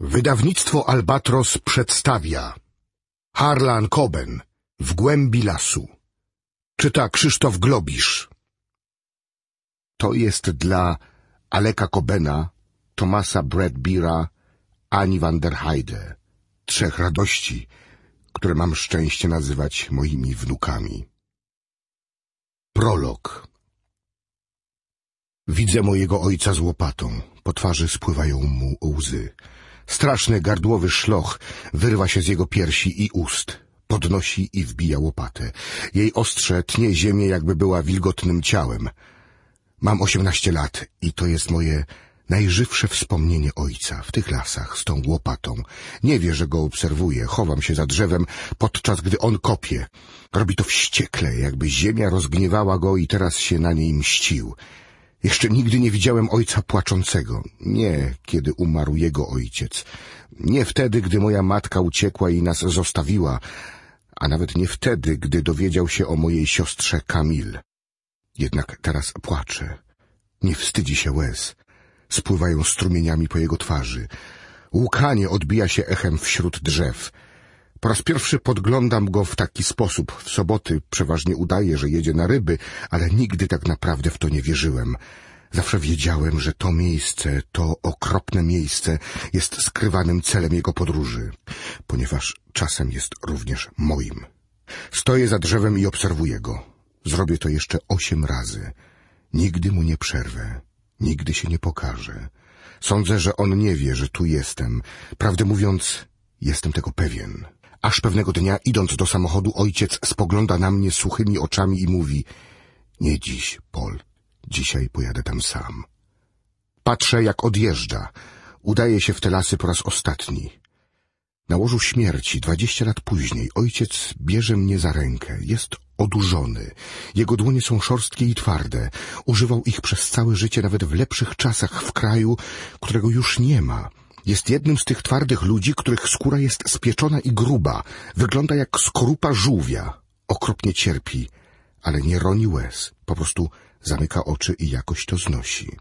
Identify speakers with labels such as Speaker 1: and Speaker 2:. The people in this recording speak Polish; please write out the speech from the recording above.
Speaker 1: Wydawnictwo Albatros przedstawia Harlan Coben w głębi lasu. Czyta Krzysztof Globisz. To jest dla Aleka Cobena, Tomasa Bradbira, Ani van der Heide. Trzech radości, które mam szczęście nazywać moimi wnukami. Prolog Widzę mojego ojca z łopatą. Po twarzy spływają mu łzy. Straszny gardłowy szloch wyrwa się z jego piersi i ust. Podnosi i wbija łopatę. Jej ostrze tnie ziemię, jakby była wilgotnym ciałem. Mam osiemnaście lat i to jest moje najżywsze wspomnienie ojca w tych lasach z tą łopatą. Nie wie, że go obserwuję. Chowam się za drzewem, podczas gdy on kopie. Robi to wściekle, jakby ziemia rozgniewała go i teraz się na niej mścił. Jeszcze nigdy nie widziałem ojca płaczącego. Nie, kiedy umarł jego ojciec. Nie wtedy, gdy moja matka uciekła i nas zostawiła, a nawet nie wtedy, gdy dowiedział się o mojej siostrze Kamil. Jednak teraz płacze. Nie wstydzi się łez. Spływają strumieniami po jego twarzy. Łkanie odbija się echem wśród drzew. Po raz pierwszy podglądam go w taki sposób. W soboty przeważnie udaje, że jedzie na ryby, ale nigdy tak naprawdę w to nie wierzyłem. Zawsze wiedziałem, że to miejsce, to okropne miejsce jest skrywanym celem jego podróży, ponieważ czasem jest również moim. Stoję za drzewem i obserwuję go. Zrobię to jeszcze osiem razy. Nigdy mu nie przerwę, nigdy się nie pokażę. Sądzę, że on nie wie, że tu jestem. Prawdę mówiąc, jestem tego pewien. Aż pewnego dnia, idąc do samochodu, ojciec spogląda na mnie suchymi oczami i mówi — Nie dziś, Pol. Dzisiaj pojadę tam sam. Patrzę, jak odjeżdża. Udaje się w te lasy po raz ostatni. Na łożu śmierci, dwadzieścia lat później, ojciec bierze mnie za rękę. Jest odurzony. Jego dłonie są szorstkie i twarde. Używał ich przez całe życie, nawet w lepszych czasach w kraju, którego już nie ma — jest jednym z tych twardych ludzi, których skóra jest spieczona i gruba, wygląda jak skorupa żółwia. Okropnie cierpi, ale nie roni łez, po prostu zamyka oczy i jakoś to znosi.